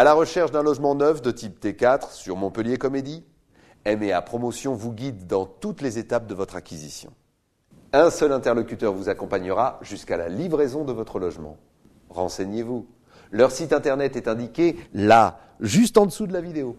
À la recherche d'un logement neuf de type T4 sur Montpellier Comédie MEA Promotion vous guide dans toutes les étapes de votre acquisition. Un seul interlocuteur vous accompagnera jusqu'à la livraison de votre logement. Renseignez-vous. Leur site internet est indiqué là, juste en dessous de la vidéo.